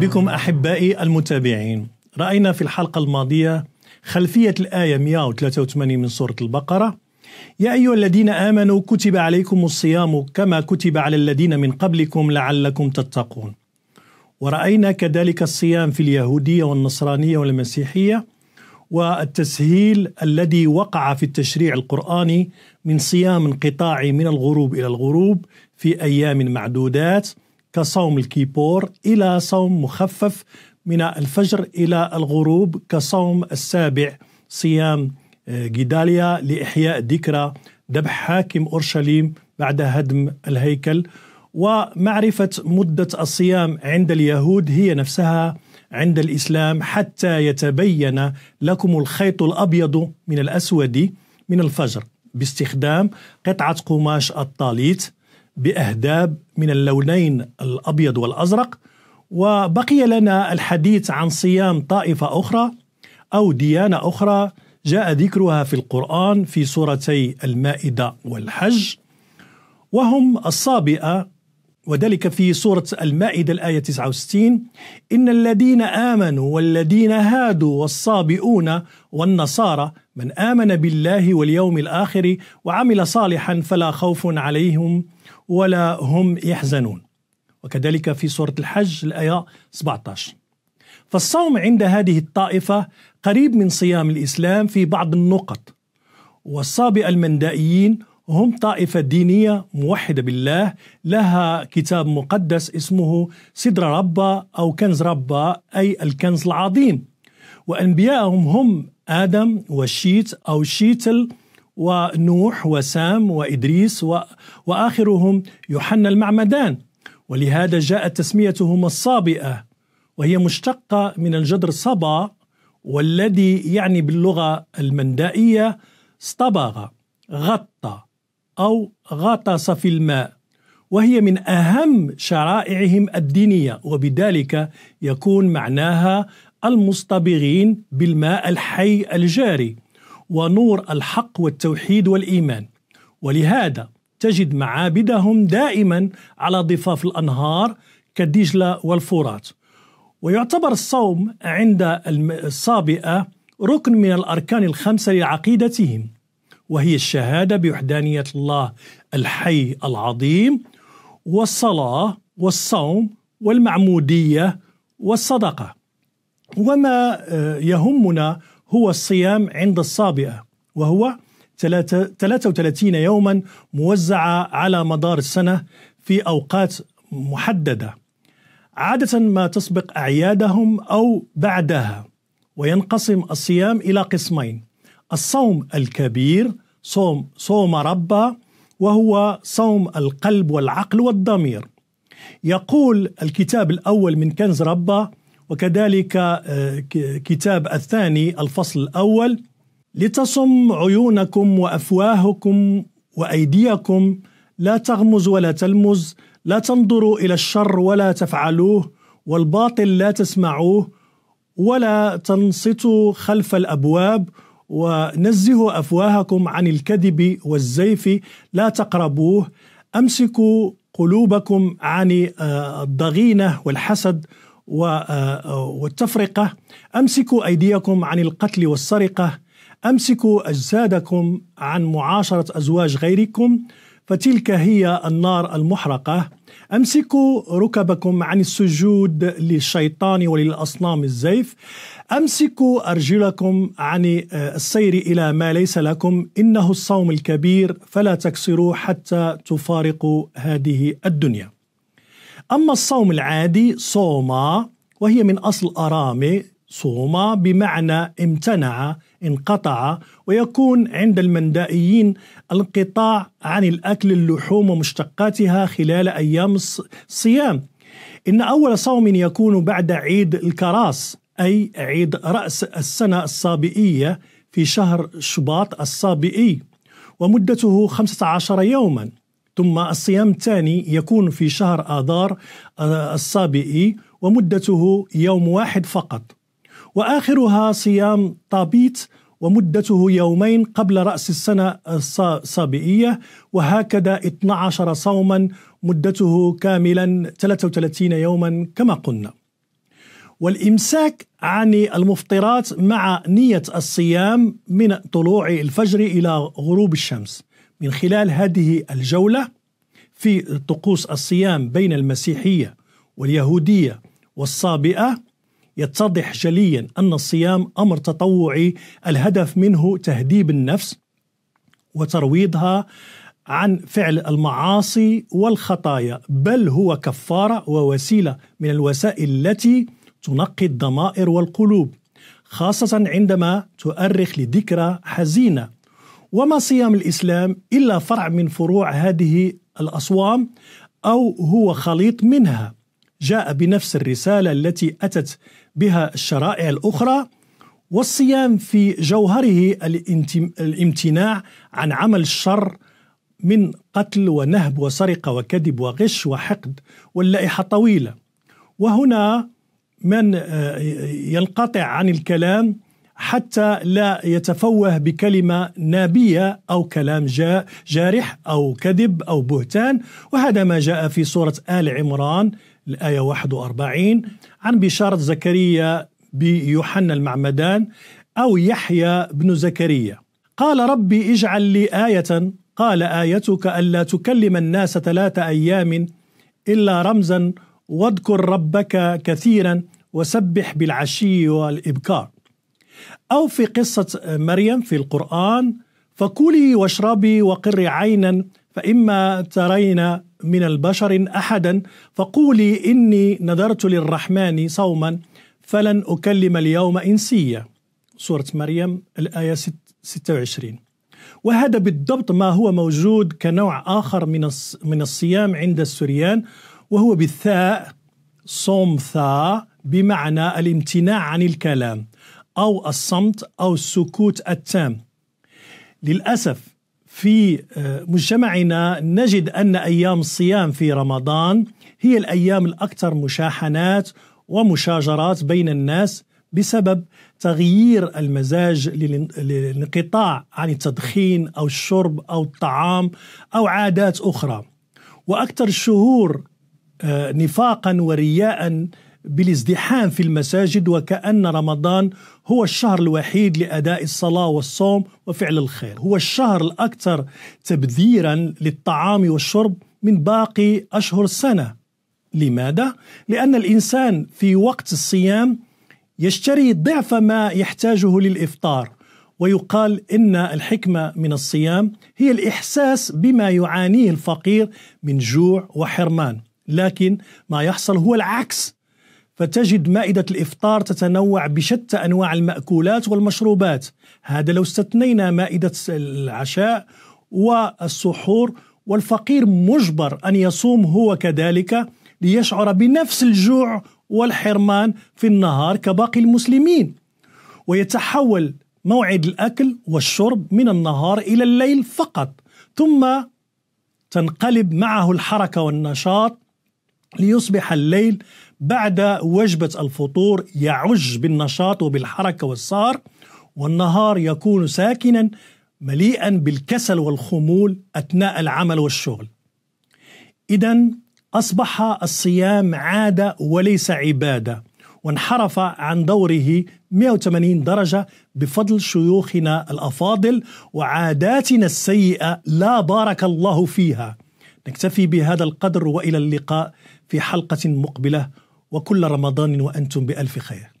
بكم أحبائي المتابعين رأينا في الحلقة الماضية خلفية الآية 183 من سورة البقرة يا أيها الذين آمنوا كتب عليكم الصيام كما كتب على الذين من قبلكم لعلكم تتقون ورأينا كذلك الصيام في اليهودية والنصرانية والمسيحية والتسهيل الذي وقع في التشريع القرآني من صيام انقطاعي من الغروب إلى الغروب في أيام معدودات كصوم الكيبور إلى صوم مخفف من الفجر إلى الغروب كصوم السابع صيام آه، جداليا لإحياء ذكرى ذبح حاكم أورشليم بعد هدم الهيكل ومعرفة مدة الصيام عند اليهود هي نفسها عند الإسلام حتى يتبين لكم الخيط الأبيض من الأسود من الفجر باستخدام قطعة قماش الطاليت باهداب من اللونين الابيض والازرق وبقي لنا الحديث عن صيام طائفه اخرى او ديانه اخرى جاء ذكرها في القران في سورتي المائده والحج وهم الصابئه وذلك في سوره المائده الايه 69 ان الذين امنوا والذين هادوا والصابئون والنصارى من امن بالله واليوم الاخر وعمل صالحا فلا خوف عليهم ولا هم يحزنون وكذلك في سورة الحج الآية 17 فالصوم عند هذه الطائفة قريب من صيام الإسلام في بعض النقط والصابئة المندائيين هم طائفة دينية موحدة بالله لها كتاب مقدس اسمه سدر ربا أو كنز ربا أي الكنز العظيم وأنبياءهم هم آدم وشيت أو شيتل ونوح وسام وإدريس و... وآخرهم يوحنا المعمدان ولهذا جاءت تسميتهم الصابئة وهي مشتقة من الجدر صبا والذي يعني باللغة المندائية اصطبغ غطى أو غطس في الماء وهي من أهم شرائعهم الدينية وبذلك يكون معناها المصطبغين بالماء الحي الجاري ونور الحق والتوحيد والايمان ولهذا تجد معابدهم دائما على ضفاف الانهار كالدجله والفرات ويعتبر الصوم عند الصابئه ركن من الاركان الخمسه لعقيدتهم وهي الشهاده بوحدانيه الله الحي العظيم والصلاه والصوم والمعموديه والصدقه وما آه، يهمنا هو الصيام عند الصابئة وهو 33 يوما موزعة على مدار السنة في أوقات محددة عادة ما تسبق أعيادهم أو بعدها وينقسم الصيام إلى قسمين الصوم الكبير صوم صوم ربا وهو صوم القلب والعقل والضمير يقول الكتاب الأول من كنز ربا وكذلك آه، كتاب الثاني الفصل الأول لتصم عيونكم وأفواهكم وأيديكم لا تغمز ولا تلمز لا تنظروا إلى الشر ولا تفعلوه والباطل لا تسمعوه ولا تنصتوا خلف الأبواب ونزهوا أفواهكم عن الكذب والزيف لا تقربوه أمسكوا قلوبكم عن آه، الضغينة والحسد آه، والتفرقة أمسكوا أيديكم عن القتل والسرقة أمسكوا أجسادكم عن معاشرة أزواج غيركم فتلك هي النار المحرقة أمسكوا ركبكم عن السجود للشيطان وللأصنام الزيف أمسكوا أرجلكم عن آه، السير إلى ما ليس لكم إنه الصوم الكبير فلا تكسروا حتى تفارقوا هذه الدنيا أما الصوم العادي صوما وهي من أصل أرامي صوما بمعنى امتنع انقطع ويكون عند المندائيين الانقطاع عن الأكل اللحوم ومشتقاتها خلال أيام الصيام إن أول صوم يكون بعد عيد الكراس أي عيد رأس السنة الصابئية في شهر شباط الصابئي ومدته 15 يوماً ثم الصيام الثاني يكون في شهر آذار آه، الصابئي ومدته يوم واحد فقط وآخرها صيام طابيت ومدته يومين قبل رأس السنة الصابئية وهكذا 12 صوما مدته كاملا 33 يوما كما قلنا والإمساك عن المفطرات مع نية الصيام من طلوع الفجر إلى غروب الشمس من خلال هذه الجولة في طقوس الصيام بين المسيحية واليهودية والصابئة يتضح جليا أن الصيام أمر تطوعي الهدف منه تهذيب النفس وترويضها عن فعل المعاصي والخطايا بل هو كفارة ووسيلة من الوسائل التي تنقي الضمائر والقلوب خاصة عندما تؤرخ لذكرى حزينة وما صيام الإسلام إلا فرع من فروع هذه الأصوام أو هو خليط منها جاء بنفس الرسالة التي أتت بها الشرائع الأخرى والصيام في جوهره الامتناع عن عمل الشر من قتل ونهب وسرقة وكذب وغش وحقد واللائحة طويلة وهنا من آه، ينقطع عن الكلام حتى لا يتفوه بكلمه نابيه او كلام جارح او كذب او بهتان وهذا ما جاء في سوره ال عمران الايه 41 عن بشاره زكريا بيوحنا المعمدان او يحيى بن زكريا قال ربي اجعل لي ايه قال ايتك الا تكلم الناس ثلاثه ايام الا رمزا واذكر ربك كثيرا وسبح بالعشي والابكار أو في قصة مريم في القرآن فكلي واشربي وقري عينا فإما ترين من البشر أحدا فقولي إني نذرت للرحمن صوما فلن أكلم اليوم إنسيا سورة مريم الآية 26 وهذا بالضبط ما هو موجود كنوع آخر من من الصيام عند السريان وهو بالثاء صوم ثاء بمعنى الامتناع عن الكلام أو الصمت أو السكوت التام للأسف في آه، مجتمعنا نجد أن أيام الصيام في رمضان هي الأيام الأكثر مشاحنات ومشاجرات بين الناس بسبب تغيير المزاج للانقطاع عن التدخين أو الشرب أو الطعام أو عادات أخرى وأكثر الشهور آه، نفاقا ورياء بالازدحام في المساجد وكأن رمضان هو الشهر الوحيد لأداء الصلاة والصوم وفعل الخير هو الشهر الأكثر تبذيرا للطعام والشرب من باقي أشهر السنة لماذا؟ لأن الإنسان في وقت الصيام يشتري ضعف ما يحتاجه للإفطار ويقال ان الحكمه من الصيام هي الاحساس بما يعانيه الفقير من جوع وحرمان لكن ما يحصل هو العكس فتجد مائدة الإفطار تتنوع بشتى أنواع المأكولات والمشروبات هذا لو استثنينا مائدة العشاء والسحور والفقير مجبر أن يصوم هو كذلك ليشعر بنفس الجوع والحرمان في النهار كباقي المسلمين ويتحول موعد الأكل والشرب من النهار إلى الليل فقط ثم تنقلب معه الحركة والنشاط ليصبح الليل بعد وجبة الفطور يعج بالنشاط وبالحركة والسهر والنهار يكون ساكنا مليئا بالكسل والخمول أثناء العمل والشغل إذا أصبح الصيام عادة وليس عبادة وانحرف عن دوره 180 درجة بفضل شيوخنا الأفاضل وعاداتنا السيئة لا بارك الله فيها نكتفي بهذا القدر والى اللقاء في حلقه مقبله وكل رمضان وانتم بالف خير